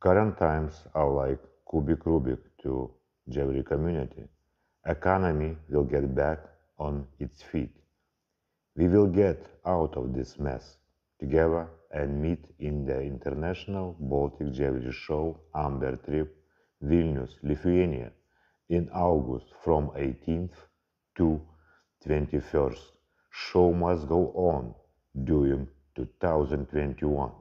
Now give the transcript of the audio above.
Current times are like cubic Rubik to Jewry community. Economy will get back on its feet. We will get out of this mess together and meet in the International Baltic Jewry Show Amber Trip Vilnius, Lithuania in August from 18th to 21st. Show must go on during 2021.